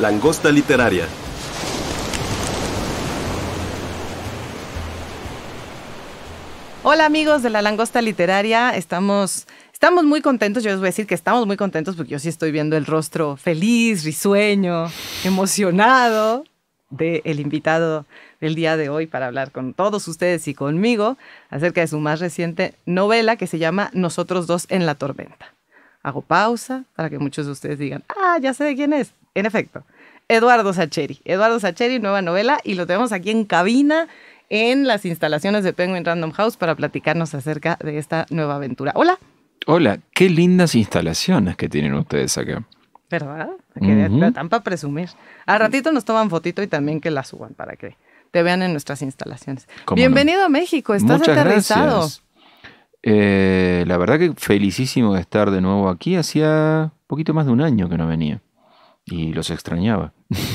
Langosta literaria. Hola amigos de la Langosta Literaria, estamos, estamos muy contentos, yo les voy a decir que estamos muy contentos porque yo sí estoy viendo el rostro feliz, risueño, emocionado del el invitado del día de hoy para hablar con todos ustedes y conmigo acerca de su más reciente novela que se llama Nosotros dos en la tormenta. Hago pausa para que muchos de ustedes digan, ah, ya sé de quién es en efecto, Eduardo Sacheri. Eduardo Sacheri, nueva novela, y lo tenemos aquí en cabina en las instalaciones de Penguin Random House para platicarnos acerca de esta nueva aventura. Hola. Hola, qué lindas instalaciones que tienen ustedes acá. ¿Verdad? Que tan para presumir. Al ratito nos toman fotito y también que la suban para que te vean en nuestras instalaciones. Bienvenido a México, estás aterrizado. Eh, la verdad que felicísimo de estar de nuevo aquí. Hacía poquito más de un año que no venía y los extrañaba.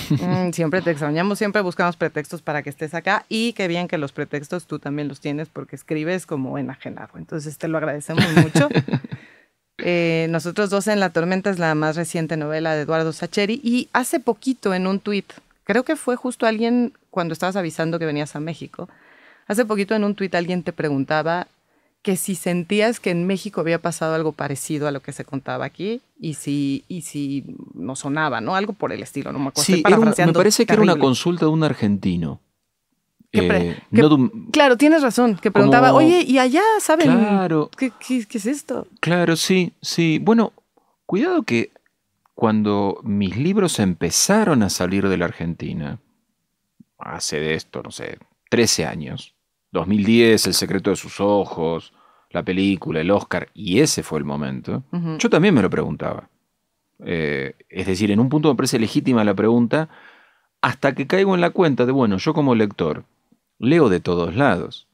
Mm, siempre te extrañamos, siempre buscamos pretextos para que estés acá y que bien que los pretextos tú también los tienes porque escribes como enajenado. Entonces te lo agradecemos mucho. Eh, nosotros dos en la tormenta es la más reciente novela de Eduardo Sacheri y hace poquito en un tuit, creo que fue justo alguien cuando estabas avisando que venías a México, hace poquito en un tuit alguien te preguntaba que si sentías que en México había pasado algo parecido a lo que se contaba aquí y si, y si no sonaba, ¿no? Algo por el estilo, no me acuerdo. Sí, me parece que era una consulta de un argentino. Eh, claro, tienes razón, que preguntaba, oye, ¿y allá saben ¿qué, es esto? Claro, sí, sí. Bueno, cuidado que cuando mis libros empezaron a salir de la Argentina, hace de esto, no sé, 13 años, 2010, El secreto de sus ojos, la película, el Oscar, y ese fue el momento, yo también me lo preguntaba. Eh, es decir, en un punto me parece legítima la pregunta, hasta que caigo en la cuenta de, bueno, yo como lector leo de todos lados.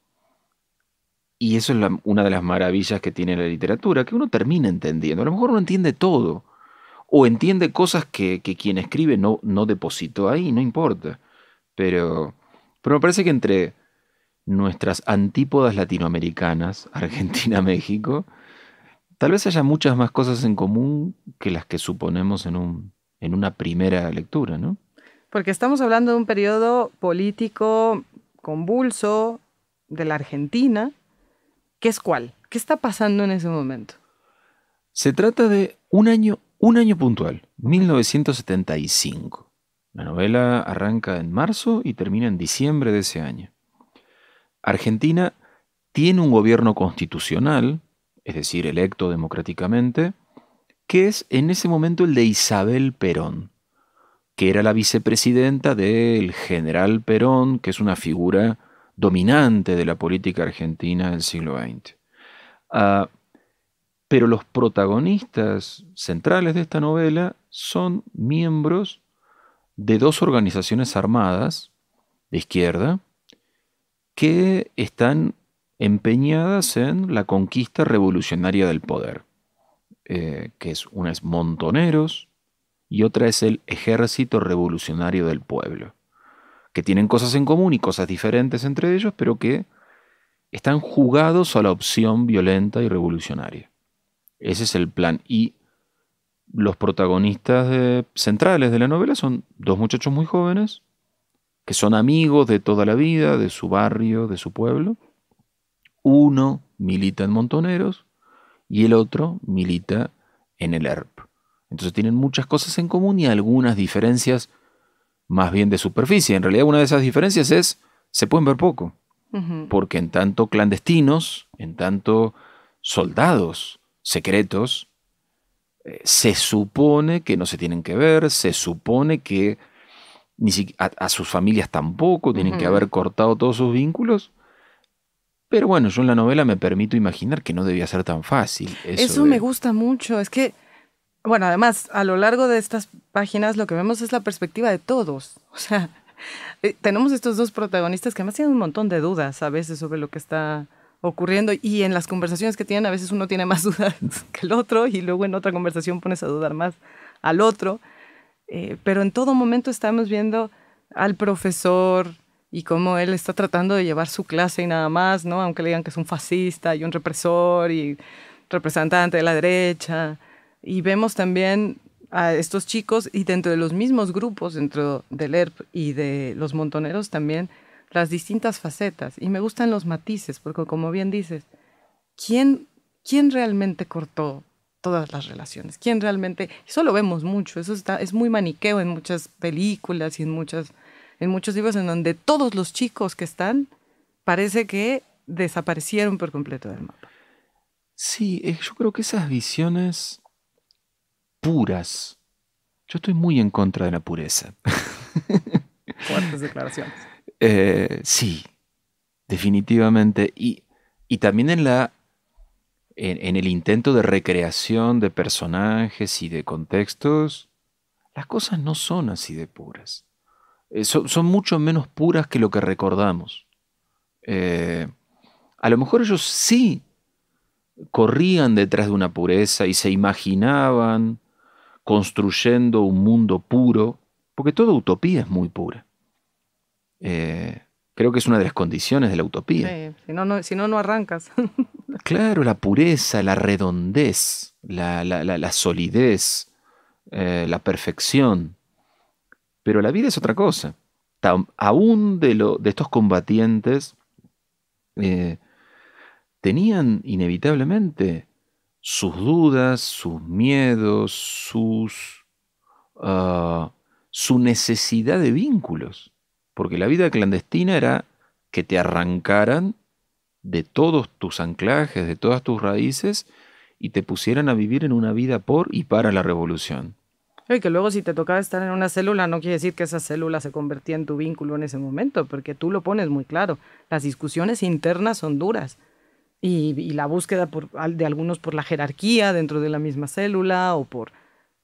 Y eso es una de las maravillas que tiene la literatura, que uno termina entendiendo. A lo mejor uno entiende todo, o entiende cosas que, que quien escribe no, no depositó ahí, no importa. Pero, pero me parece que entre nuestras antípodas latinoamericanas, Argentina-México, tal vez haya muchas más cosas en común que las que suponemos en, una primera lectura, ¿no? Porque estamos hablando de un periodo político convulso de la Argentina. ¿Qué es cuál? ¿Qué está pasando en ese momento? Se trata de un año, un año puntual, 1975. La novela arranca en marzo y termina en diciembre de ese año. Argentina tiene un gobierno constitucional, es decir, electo democráticamente, que es en ese momento el de Isabel Perón, que era la vicepresidenta del general Perón, que es una figura dominante de la política argentina del siglo XX. Ah, pero los protagonistas centrales de esta novela son miembros de dos organizaciones armadas de izquierda, que están empeñadas en la conquista revolucionaria del poder, eh, que es una es Montoneros y otra es el Ejército Revolucionario del Pueblo, que tienen cosas en común y cosas diferentes entre ellos, pero que están jugados a la opción violenta y revolucionaria. Ese es el plan. Y los protagonistas centrales de la novela son dos muchachos muy jóvenes que son amigos de toda la vida, de su barrio, de su pueblo. Uno milita en Montoneros y el otro milita en el ERP. Entonces tienen muchas cosas en común y algunas diferencias más bien de superficie. En realidad una de esas diferencias es, se pueden ver poco, porque en tanto clandestinos, en tanto soldados secretos, eh, se supone que no se tienen que ver, se supone que ni a, sus familias tampoco, tienen que haber cortado todos sus vínculos. Pero bueno, yo en la novela me permito imaginar que no debía ser tan fácil. Eso, me gusta mucho, es que, bueno, además, a lo largo de estas páginas lo que vemos es la perspectiva de todos. O sea, eh, tenemos estos dos protagonistas que además tienen un montón de dudas a veces sobre lo que está ocurriendo y en las conversaciones que tienen a veces uno tiene más dudas que el otro y luego en otra conversación pones a dudar más al otro. Eh, pero en todo momento estamos viendo al profesor y cómo él está tratando de llevar su clase y nada más, ¿no? Aunque le digan que es un fascista y un represor y representante de la derecha. Y vemos también a estos chicos y dentro de los mismos grupos, dentro del ERP y de los montoneros también, las distintas facetas. Y me gustan los matices, porque como bien dices, ¿quién, quién realmente cortó todas las relaciones. ¿Quién realmente? Eso lo vemos mucho, eso está, es muy maniqueo en muchas películas y en, muchas, en muchos libros en donde todos los chicos que están parece que desaparecieron por completo del mapa. Sí, eh, yo creo que esas visiones puras, yo estoy muy en contra de la pureza. Fuertes declaraciones. Eh, sí, definitivamente. Y, y también en la en, el intento de recreación de personajes y de contextos, las cosas no son así de puras. Eh, son, mucho menos puras que lo que recordamos. Eh, a lo mejor ellos sí corrían detrás de una pureza y se imaginaban construyendo un mundo puro, porque toda utopía es muy pura. Eh, Creo que es una de las condiciones de la utopía. si no, no, arrancas. claro, la pureza, la redondez, la, solidez, eh, la perfección. Pero la vida es otra cosa. aún de, de, estos combatientes, eh, tenían inevitablemente sus dudas, sus miedos, sus, ah, su necesidad de vínculos. Porque la vida clandestina era que te arrancaran de todos tus anclajes, de todas tus raíces, y te pusieran a vivir en una vida por y para la revolución. Y que luego si te tocaba estar en una célula, no quiere decir que esa célula se convertía en tu vínculo en ese momento, porque tú lo pones muy claro. Las discusiones internas son duras. Y, la búsqueda de algunos por la jerarquía dentro de la misma célula o por...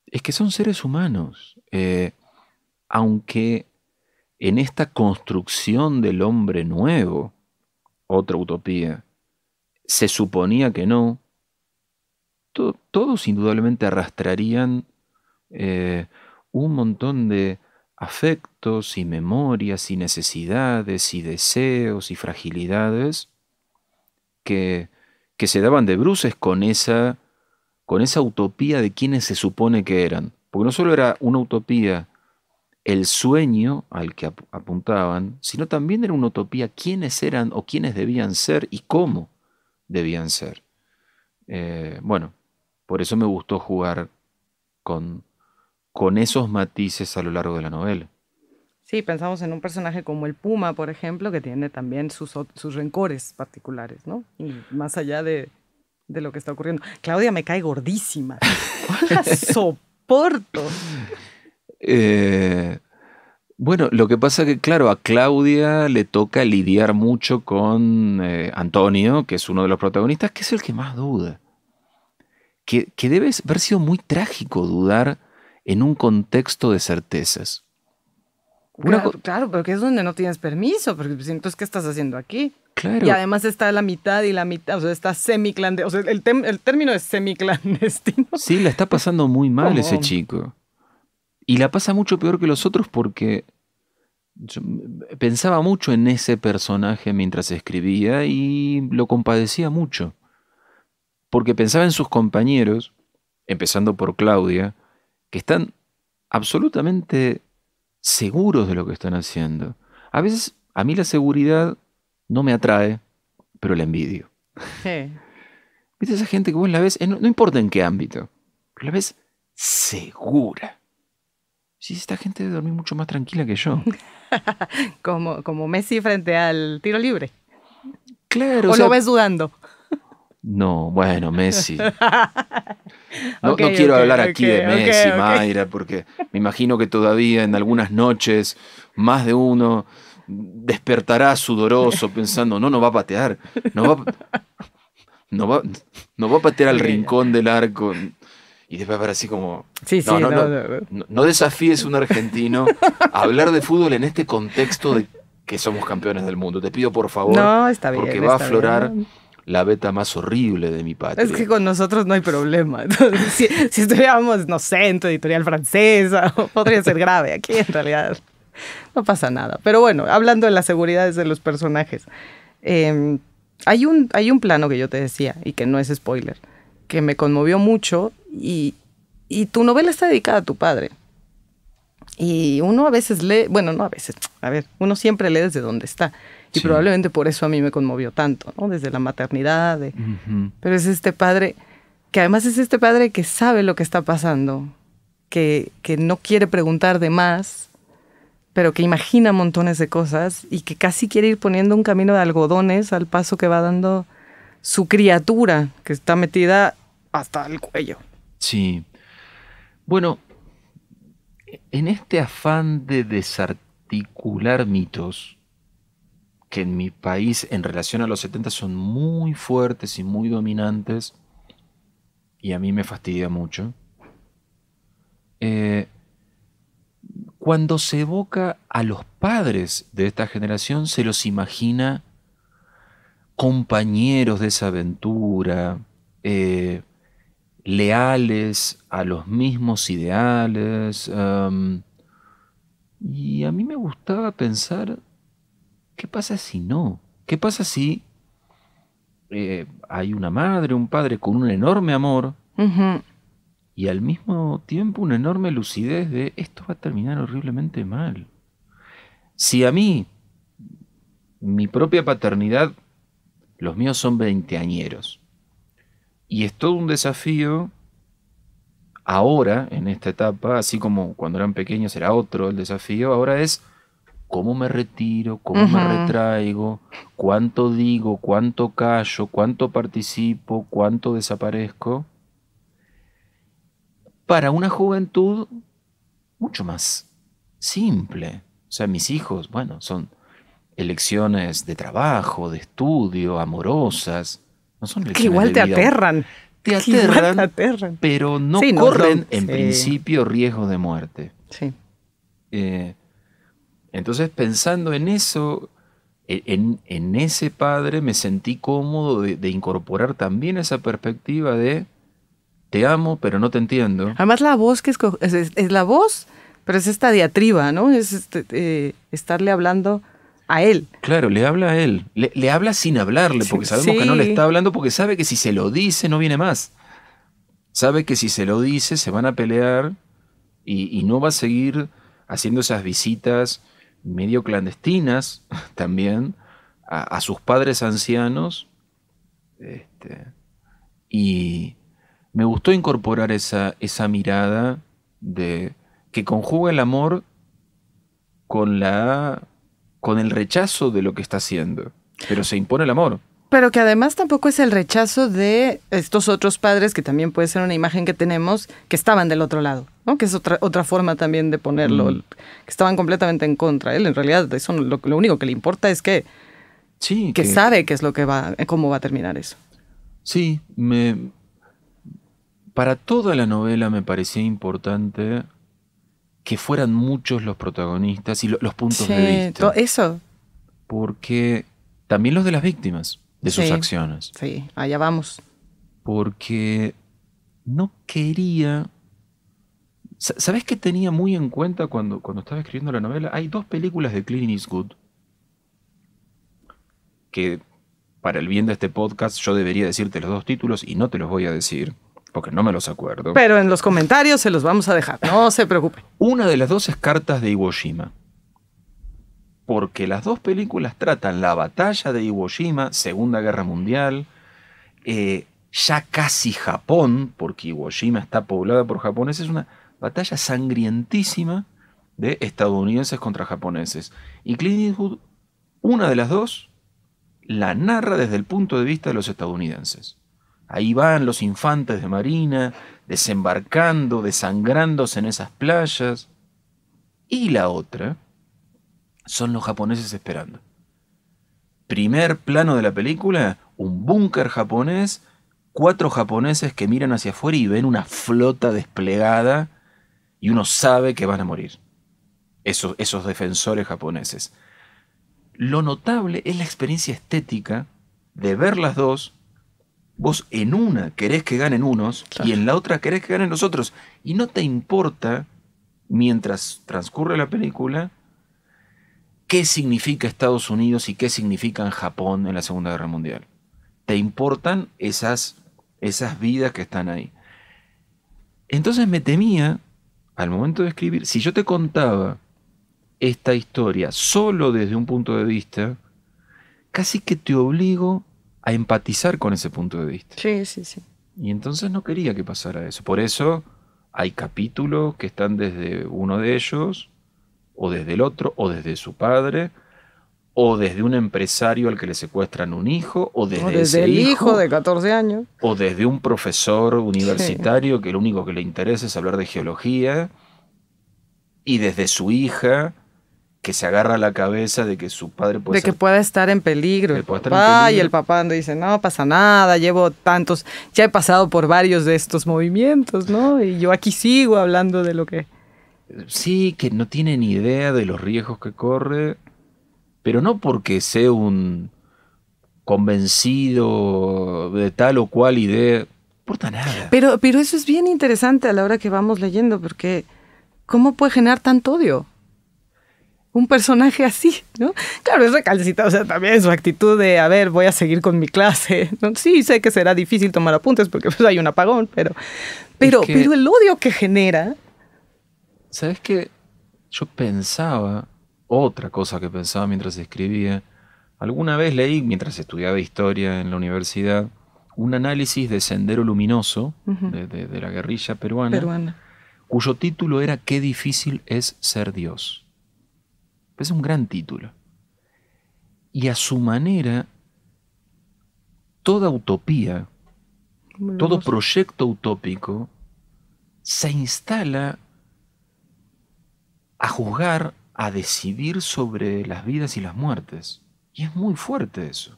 Es que son seres humanos. Eh, aunque en esta construcción del hombre nuevo, otra utopía. Se suponía que no. todos indudablemente arrastrarían eh, un montón de afectos y memorias y necesidades y deseos y fragilidades que, se daban de bruces con esa, con esa utopía de quienes se supone que eran. Porque no solo era una utopía el sueño al que apuntaban, sino también era una utopía quiénes eran o quiénes debían ser y cómo debían ser. Eh, bueno, por eso me gustó jugar con, con esos matices a lo largo de la novela. Sí, pensamos en un personaje como el Puma, por ejemplo, que tiene también sus, rencores particulares, ¿no? Y más allá de, lo que está ocurriendo. Claudia me cae gordísima. la soporto. Eh, bueno, lo que pasa es que, claro, a Claudia le toca lidiar mucho con eh, Antonio, que es uno de los protagonistas, que es el que más duda. Que, que debe haber sido muy trágico dudar en un contexto de certezas. Claro, pero que es donde no tienes permiso, porque pues, entonces, ¿qué estás haciendo aquí? Y además está la mitad y la mitad, o sea, está semiclandestino. O sea, el, término es semiclandestino. Sí, la está pasando muy mal ese chico. Y la pasa mucho peor que los otros porque pensaba mucho en ese personaje mientras escribía y lo compadecía mucho. Porque pensaba en sus compañeros, empezando por Claudia, que están absolutamente seguros de lo que están haciendo. A veces a mí la seguridad no me atrae, pero la envidio. Sí. ¿Viste esa gente que vos la ves, eh, no importa en qué ámbito, pero la ves segura? Sí, esta gente debe dormir mucho más tranquila que yo. como, como Messi frente al tiro libre. Claro. O, lo ves dudando. No, bueno, Messi. No, quiero hablar aquí de Messi, Mayra, porque me imagino que todavía en algunas noches más de uno despertará sudoroso pensando, no, no va a patear, no va, no va a patear al rincón del arco y después ver así como... Sí, no, sí, no, desafíes un argentino a hablar de fútbol en este contexto de que somos campeones del mundo. Te pido por favor, no, está bien, porque va a aflorar... la beta más horrible de mi patria. Es que con nosotros no hay problema. si, estuviéramos, no sé, editorial francesa, podría ser grave aquí en realidad. No pasa nada. Pero bueno, hablando de las seguridades de los personajes, em, hay, un, hay un plano que yo te decía y que no es spoiler, que me conmovió mucho y, tu novela está dedicada a tu padre. Y uno a veces lee, bueno, no a veces, a ver, uno siempre lee desde donde está. Y probablemente por eso a mí me conmovió tanto, ¿no? Desde la maternidad. Pero es este padre, que además es este padre que sabe lo que está pasando, que, que no quiere preguntar de más, pero que imagina montones de cosas y que casi quiere ir poniendo un camino de algodones al paso que va dando su criatura, que está metida hasta el cuello. Sí. Bueno, en este afán de desarticular mitos, que en mi país en relación a los 70 son muy fuertes y muy dominantes, y a mí me fastidia mucho, eh, cuando se evoca a los padres de esta generación, se los imagina compañeros de esa aventura, eh, leales a los mismos ideales. y a mí me gustaba pensar, ¿qué pasa si no? ¿Qué pasa si eh, hay una madre, un padre con un enorme amor y al mismo tiempo una enorme lucidez de esto va a terminar horriblemente mal? Si a mí, mi propia paternidad, los míos son veinteañeros, y es todo un desafío ahora, en esta etapa, así como cuando eran pequeños era otro el desafío, ahora es cómo me retiro, cómo me retraigo, cuánto digo, cuánto callo, cuánto participo, cuánto desaparezco, para una juventud mucho más simple. O sea, mis hijos, bueno, son elecciones de trabajo, de estudio, amorosas, no son que igual te aterran. Te aterran, pero no corren en principio riesgo de muerte. Sí. Eh, entonces, pensando en eso, e, en, ese padre me sentí cómodo de, incorporar también esa perspectiva de te amo, pero no te entiendo. Además, la voz que es, la voz, pero es esta diatriba, ¿no? Es este, eh, estarle hablando a él. Claro, le habla a él. Le, habla sin hablarle, porque sabemos que no le está hablando, porque sabe que si se lo dice no viene más. Sabe que si se lo dice se van a pelear y, no va a seguir haciendo esas visitas medio clandestinas también a, sus padres ancianos. Este, y me gustó incorporar esa, esa mirada de que conjuga el amor con la con el rechazo de lo que está haciendo, pero se impone el amor. Pero que además tampoco es el rechazo de estos otros padres, que también puede ser una imagen que tenemos, que estaban del otro lado, ¿no? Que es otra, otra forma también de ponerlo, mm. que estaban completamente en contra. Él en realidad eso lo, lo único que le importa es que, sí, que, sabe qué es lo que va, cómo va a terminar eso. Sí, me, para toda la novela me parecía importante que fueran muchos los protagonistas y los puntos de vista. Eso. Porque también los de las víctimas de sus acciones. Sí, allá vamos. Porque no quería... ¿Sabes qué tenía muy en cuenta cuando, cuando estaba escribiendo la novela? Hay dos películas de Clint Good* que para el bien de este podcast yo debería decirte los dos títulos y no te los voy a decir porque no me los acuerdo. Pero en los comentarios se los vamos a dejar, no se preocupen. Una de las dos es Cartas de Iwo Jima. Porque las dos películas tratan la batalla de Iwo Jima, Segunda Guerra Mundial, eh, ya casi Japón, porque Iwo Jima está poblada por japoneses, es una batalla sangrientísima de estadounidenses contra japoneses. Y Clint Eastwood, una de las dos, la narra desde el punto de vista de los estadounidenses. Ahí van los infantes de Marina, desembarcando, desangrándose en esas playas. Y la otra son los japoneses esperando. Primer plano de la película, un búnker japonés, cuatro japoneses que miran hacia afuera y ven una flota desplegada y uno sabe que van a morir. Esos, esos defensores japoneses. Lo notable es la experiencia estética de ver las dos vos en una querés que ganen unos y en la otra querés que ganen los otros. Y no te importa, mientras transcurre la película, qué significa Estados Unidos y qué significa Japón en la Segunda Guerra Mundial. Te importan esas, esas vidas que están ahí. Entonces me temía, al momento de escribir, si yo te contaba esta historia solo desde un punto de vista, casi que te obligo a empatizar con ese punto de vista. Sí, sí, sí. Y entonces no quería que pasara eso. Por eso hay capítulos que están desde uno de ellos, o desde el otro, o desde su padre, o desde un empresario al que le secuestran un hijo, o desde, el hijo, de 14 años, o desde un profesor universitario que lo único que le interesa es hablar de geología, y desde su hija, que se agarra la cabeza de que su padre puede de que pueda estar en peligro y el papá anda dice no pasa nada llevo tantos ya he pasado por varios de estos movimientos no y yo aquí sigo hablando de lo que sí que no tiene ni idea de los riesgos que corre pero no porque sea un convencido de tal o cual idea no nada pero pero eso es bien interesante a la hora que vamos leyendo porque cómo puede generar tanto odio un personaje así, ¿no? Claro, es recalcitado, o sea, también su actitud de, a ver, voy a seguir con mi clase. Sí, sé que será difícil tomar apuntes porque pues, hay un apagón, pero, pero, el odio que genera. ¿Sabes qué? Yo pensaba, otra cosa que pensaba mientras escribía, alguna vez leí, mientras estudiaba historia en la universidad, un análisis de Sendero Luminoso, de, la guerrilla peruana, cuyo título era Qué difícil es ser Dios. Es un gran título. Y a su manera, toda utopía, todo proyecto utópico, se instala a juzgar, a decidir sobre las vidas y las muertes. Y es muy fuerte eso.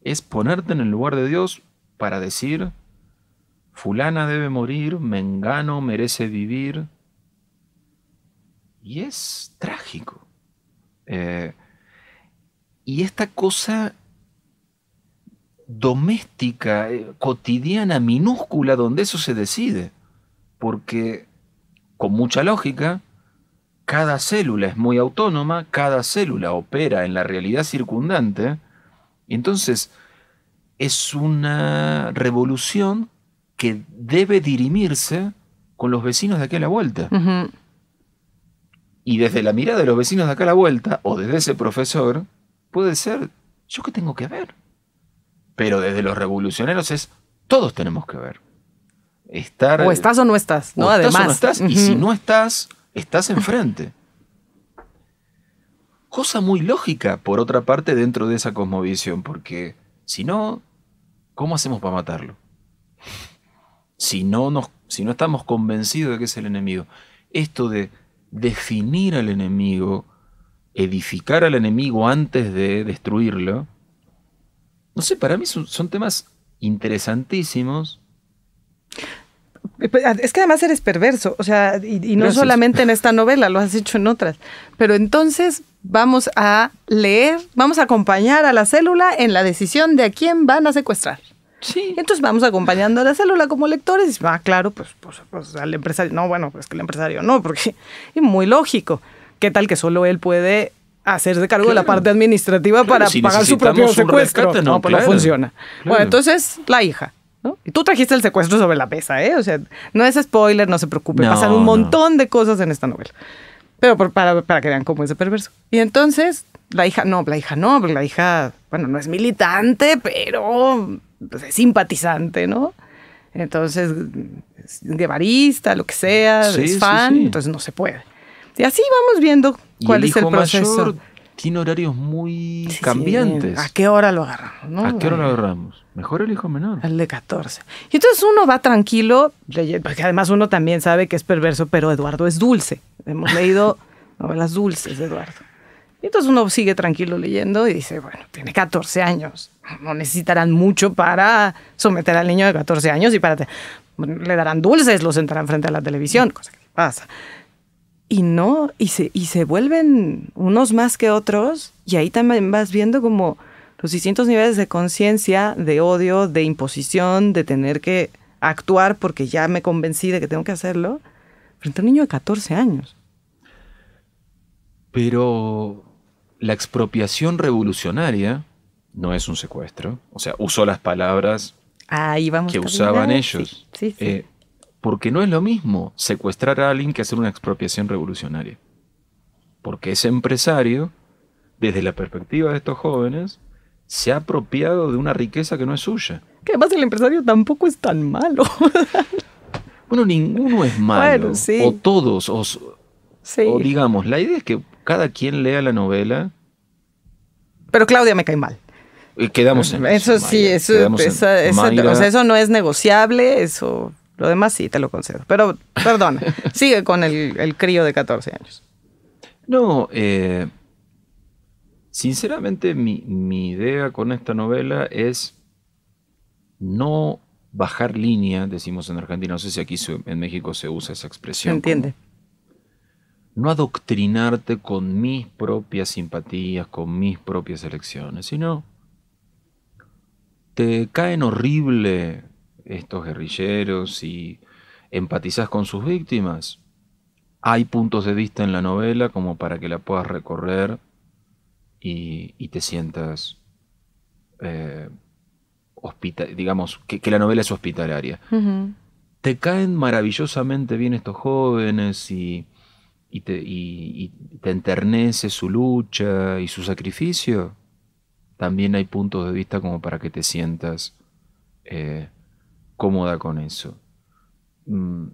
Es ponerte en el lugar de Dios para decir, fulana debe morir, mengano merece vivir. Y es trágico. Eh, y esta cosa doméstica, eh, cotidiana, minúscula, donde eso se decide, porque con mucha lógica, cada célula es muy autónoma, cada célula opera en la realidad circundante, y entonces es una revolución que debe dirimirse con los vecinos de aquí a la vuelta. Y desde la mirada de los vecinos de acá a la vuelta, o desde ese profesor, puede ser, ¿yo qué tengo que ver? Pero desde los revolucionarios es, todos tenemos que ver. Estar, o estás o no estás, ¿no? Además. y si no estás, estás enfrente. Cosa muy lógica, por otra parte, dentro de esa cosmovisión, porque si no, ¿cómo hacemos para matarlo? Si no, si no estamos convencidos de que es el enemigo. Esto de definir al enemigo, edificar al enemigo antes de destruirlo. No sé, para mí son, temas interesantísimos. Es que además eres perverso, o sea, y, no solamente en esta novela, lo has hecho en otras. Pero entonces vamos a leer, vamos a acompañar a la célula en la decisión de a quién van a secuestrar. Sí. Entonces vamos acompañando a la célula como lectores. ah, claro, pues, pues, pues, al empresario. No, bueno, pues que el empresario no, porque es muy lógico. ¿Qué tal que solo él puede hacerse cargo de la parte administrativa para pagar su propio secuestro? no, pues no funciona. Bueno, entonces la hija. Y tú trajiste el secuestro sobre la mesa, ¿eh? O sea, no es spoiler, no se preocupe. pasan un montón de cosas en esta novela. Pero para, para que vean cómo es de perverso. Y entonces, la hija, no, la hija no, la hija, bueno, no es militante, pero pues, simpatizante, ¿no? Entonces, barista, lo que sea, es fan, entonces no se puede. Y así vamos viendo cuál es el proceso. Mayor tiene horarios muy cambiantes. ¿A qué hora lo agarramos? ¿A qué hora lo agarramos? Mejor el hijo menor. El de 14. Y entonces uno va tranquilo, porque además uno también sabe que es perverso, pero Eduardo es dulce. Hemos leído novelas dulces de Eduardo. Y entonces uno sigue tranquilo leyendo y dice, bueno, tiene 14 años, no necesitarán mucho para someter al niño de 14 años y para... Le darán dulces, lo sentarán frente a la televisión, cosa que pasa y no, y y se vuelven unos más que otros, y ahí también vas viendo como los distintos niveles de conciencia, de odio, de imposición, de tener que actuar porque ya me convencí de que tengo que hacerlo, frente a un niño de 14 años. Pero la expropiación revolucionaria no es un secuestro. O sea, usó las palabras que usaban ellos. Eh, porque no es lo mismo secuestrar a alguien que hacer una expropiación revolucionaria. Porque ese empresario, desde la perspectiva de estos jóvenes, se ha apropiado de una riqueza que no es suya. Que además el empresario tampoco es tan malo. bueno, ninguno es malo. o todos. o digamos, la idea es que cada quien lea la novela. Pero Claudia me cae mal. Y quedamos en eso. Eso sí, eso, eso no es negociable, eso, lo demás sí te lo concedo. Pero perdona, sigue con el, crío de 14 años. No, eh, sinceramente mi, idea con esta novela es no bajar línea, decimos en Argentina, no sé si aquí en México se usa esa expresión. entiende no adoctrinarte con mis propias simpatías, con mis propias elecciones, sino te caen horrible estos guerrilleros y empatizas con sus víctimas. Hay puntos de vista en la novela como para que la puedas recorrer y, te sientas, eh, digamos, que, la novela es hospitalaria. Te caen maravillosamente bien estos jóvenes y y te, enternece su lucha y su sacrificio, también hay puntos de vista como para que te sientas eh, cómoda con eso. Mm,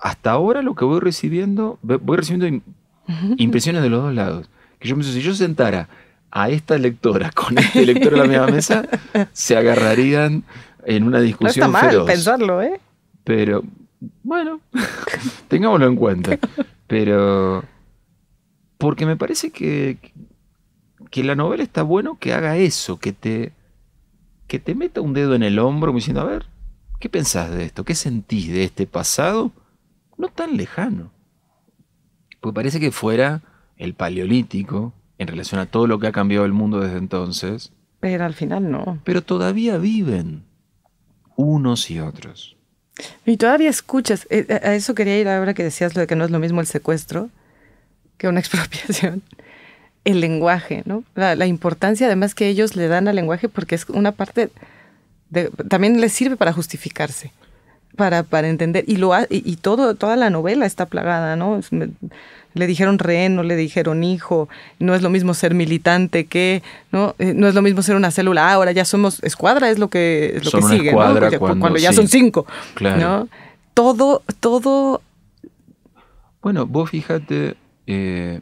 hasta ahora lo que voy recibiendo, voy recibiendo impresiones de los dos lados. Que yo me si yo sentara a esta lectora con este lector en la misma mesa, se agarrarían en una discusión no está mal pensarlo, ¿eh? Pero, bueno, tengámoslo en cuenta. Pero. Porque me parece que. Que la novela está bueno que haga eso, que te. Que te meta un dedo en el hombro diciendo, a ver, ¿qué pensás de esto? ¿Qué sentís de este pasado? No tan lejano. Porque parece que fuera el paleolítico en relación a todo lo que ha cambiado el mundo desde entonces. Pero al final no. Pero todavía viven unos y otros. Y todavía escuchas, eh, eh, a eso quería ir ahora que decías lo de que no es lo mismo el secuestro que una expropiación. El lenguaje, ¿no? La, la importancia además que ellos le dan al lenguaje porque es una parte, también les sirve para justificarse para, para entender. Y, lo, y, todo, toda la novela está plagada, ¿no? Le dijeron rehén, no le dijeron hijo, no es lo mismo ser militante que, ¿no? Eh, no es lo mismo ser una célula, ah, ahora ya somos escuadra, es lo que, es lo que sigue, Cuando, ya son cinco, ¿no? Todo, todo... Bueno, vos fíjate, eh,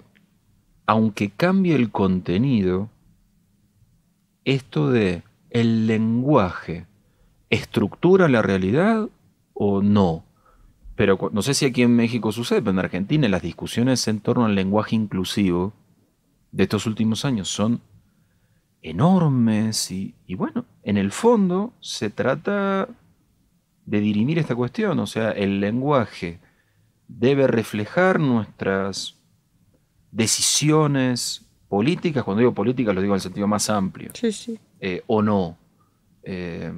aunque cambie el contenido, esto de el lenguaje estructura la realidad o no. Pero no sé si aquí en México sucede, pero en Argentina las discusiones en torno al lenguaje inclusivo de estos últimos años son enormes y, bueno, en el fondo se trata de dirimir esta cuestión, o sea, el lenguaje debe reflejar nuestras decisiones políticas, cuando digo políticas lo digo en el sentido más amplio, sí, sí. Eh, o no. Eh,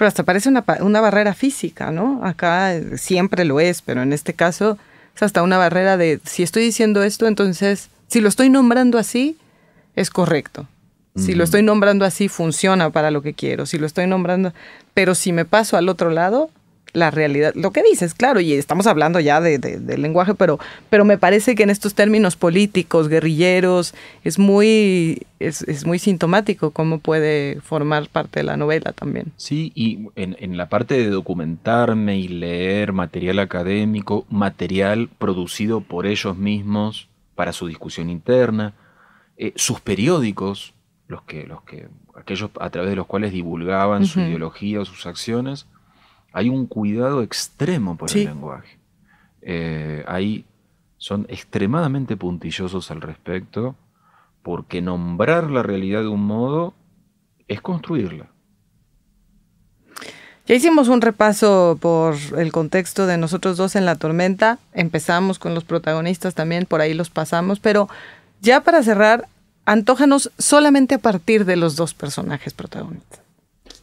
pero hasta parece una, barrera física, ¿no? Acá eh, siempre lo es, pero en este caso es hasta una barrera de si estoy diciendo esto, entonces si lo estoy nombrando así, es correcto. Si lo estoy nombrando así, funciona para lo que quiero. Si lo estoy nombrando, pero si me paso al otro lado, la realidad, lo que dices, claro, y estamos hablando ya de, lenguaje, pero, pero me parece que en estos términos políticos, guerrilleros, es muy, es, muy sintomático cómo puede formar parte de la novela también. Sí, y en, la parte de documentarme y leer material académico, material producido por ellos mismos para su discusión interna, eh, sus periódicos, los que, los que, aquellos a través de los cuales divulgaban su ideología o sus acciones, hay un cuidado extremo por el lenguaje. Eh, ahí son extremadamente puntillosos al respecto porque nombrar la realidad de un modo es construirla. Ya hicimos un repaso por el contexto de nosotros dos en la tormenta, empezamos con los protagonistas también, por ahí los pasamos, pero ya para cerrar, antójanos solamente a partir de los dos personajes protagonistas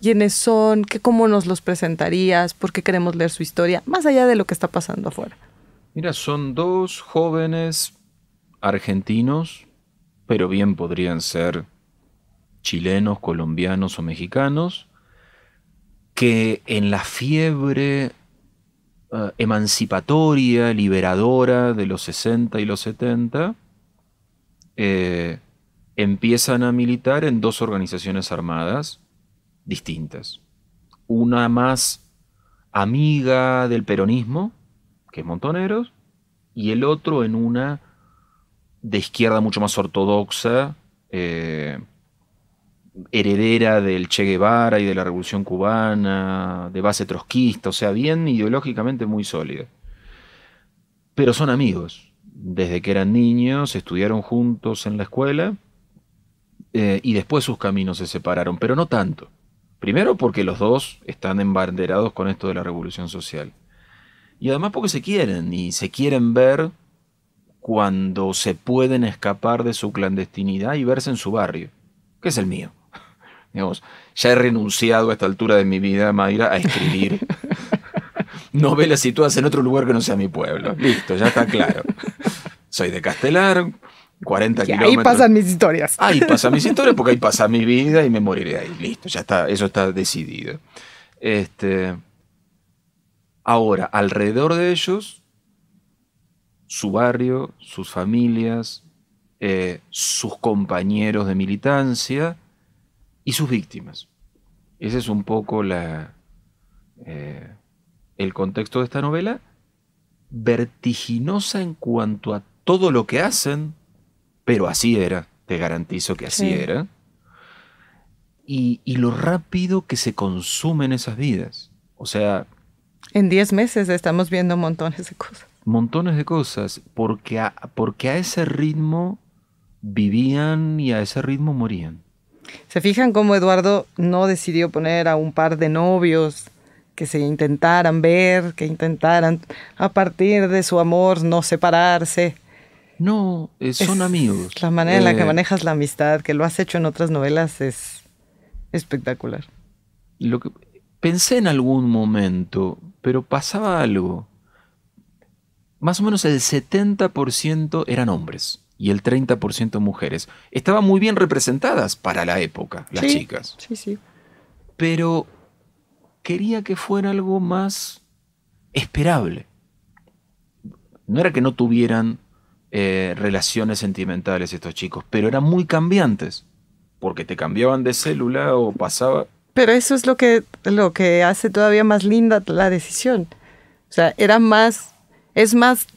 quiénes son, qué, cómo nos los presentarías, por qué queremos leer su historia, más allá de lo que está pasando afuera. Mira, son dos jóvenes argentinos, pero bien podrían ser chilenos, colombianos o mexicanos, que en la fiebre eh, emancipatoria, liberadora de los 60 y los 70, eh, empiezan a militar en dos organizaciones armadas, distintas. Una más amiga del peronismo, que es Montoneros, y el otro en una de izquierda mucho más ortodoxa, eh, heredera del Che Guevara y de la Revolución Cubana, de base trotskista, o sea, bien ideológicamente muy sólida. Pero son amigos. Desde que eran niños, estudiaron juntos en la escuela eh, y después sus caminos se separaron, pero no tanto. Primero porque los dos están embanderados con esto de la revolución social. Y además porque se quieren y se quieren ver cuando se pueden escapar de su clandestinidad y verse en su barrio, que es el mío. Digamos, ya he renunciado a esta altura de mi vida, Mayra, a escribir novelas situadas en otro lugar que no sea mi pueblo. Listo, ya está claro. Soy de Castelar, 40 kilómetros. Ahí pasan mis historias. Ahí pasan mis historias porque ahí pasa mi vida y me moriré ahí. Listo, ya está, eso está decidido. Este, ahora, alrededor de ellos, su barrio, sus familias, eh, sus compañeros de militancia y sus víctimas. Ese es un poco la, eh, el contexto de esta novela, vertiginosa en cuanto a todo lo que hacen, pero así era, te garantizo que así era. Y, lo rápido que se consumen esas vidas. O sea... En 10 meses estamos viendo montones de cosas. Montones de cosas, porque a, porque a ese ritmo vivían y a ese ritmo morían. ¿Se fijan cómo Eduardo no decidió poner a un par de novios que se intentaran ver, que intentaran a partir de su amor no separarse? No, eh, son amigos. La manera en la que eh, manejas la amistad, que lo has hecho en otras novelas, es espectacular. Lo que, pensé en algún momento, pero pasaba algo. Más o menos el 70% eran hombres y el 30% mujeres. Estaban muy bien representadas para la época, las chicas. Sí, sí. Pero quería que fuera algo más esperable. No era que no tuvieran eh, relaciones sentimentales estos chicos, pero eran muy cambiantes, porque te cambiaban de célula o pasaba... Pero eso es lo que, lo que hace todavía más linda la decisión. O sea, era más, es más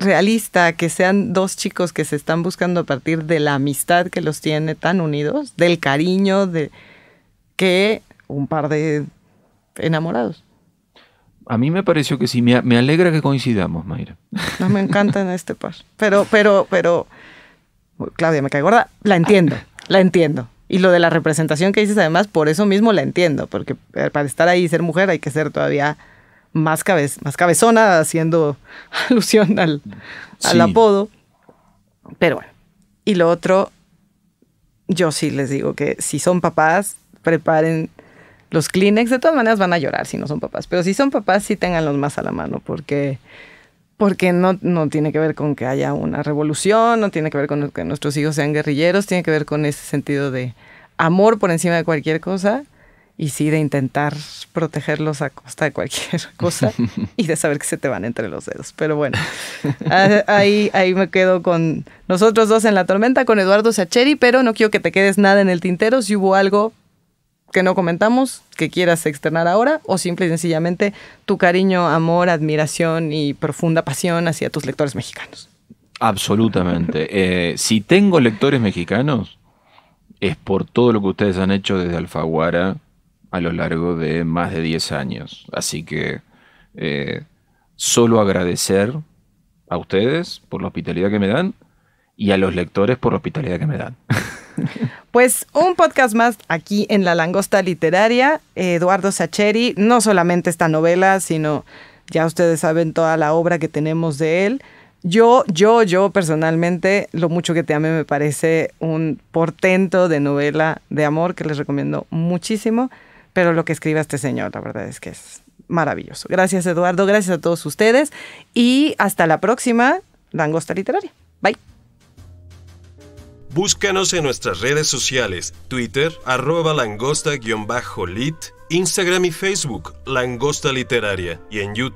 realista que sean dos chicos que se están buscando a partir de la amistad que los tiene tan unidos, del cariño, de que un par de enamorados a mí me pareció que sí. Me, alegra que coincidamos, Mayra. No, me encantan este par. Pero, pero, pero, Claudia, me cae gorda. La entiendo, la entiendo. Y lo de la representación que dices, además, por eso mismo la entiendo, porque eh, para estar ahí y ser mujer hay que ser todavía más, más cabezona, haciendo alusión al, apodo. Pero bueno. Y lo otro, yo sí les digo que si son papás, preparen los Kleenex, de todas maneras van a llorar si no son papás, pero si son papás sí ténganlos más a la mano porque porque no, no tiene que ver con que haya una revolución, no tiene que ver con que nuestros hijos sean guerrilleros, tiene que ver con ese sentido de amor por encima de cualquier cosa y sí de intentar protegerlos a costa de cualquier cosa y de saber que se te van entre los dedos. Pero bueno, ahí, ahí me quedo con nosotros dos en la tormenta, con Eduardo Sacheri, pero no quiero que te quedes nada en el tintero. Si hubo algo, que no comentamos, que quieras externar ahora, o simple y sencillamente tu cariño, amor, admiración y profunda pasión hacia tus lectores mexicanos. Absolutamente. Eh, si tengo lectores mexicanos, es por todo lo que ustedes han hecho desde Alfaguara a lo largo de más de 10 años. Así que eh, solo agradecer a ustedes por la hospitalidad que me dan y a los lectores por la hospitalidad que me dan. Pues un podcast más aquí en La Langosta Literaria. Eduardo Sacheri, no solamente esta novela, sino ya ustedes saben toda la obra que tenemos de él. Yo, yo, yo personalmente, lo mucho que te ame me parece un portento de novela de amor que les recomiendo muchísimo, pero lo que escribe este señor, la verdad es que es maravilloso. Gracias Eduardo, gracias a todos ustedes y hasta la próxima, Langosta Literaria. Bye. Búscanos en nuestras redes sociales, Twitter, arroba langosta-lit, Instagram y Facebook, Langosta Literaria, y en YouTube.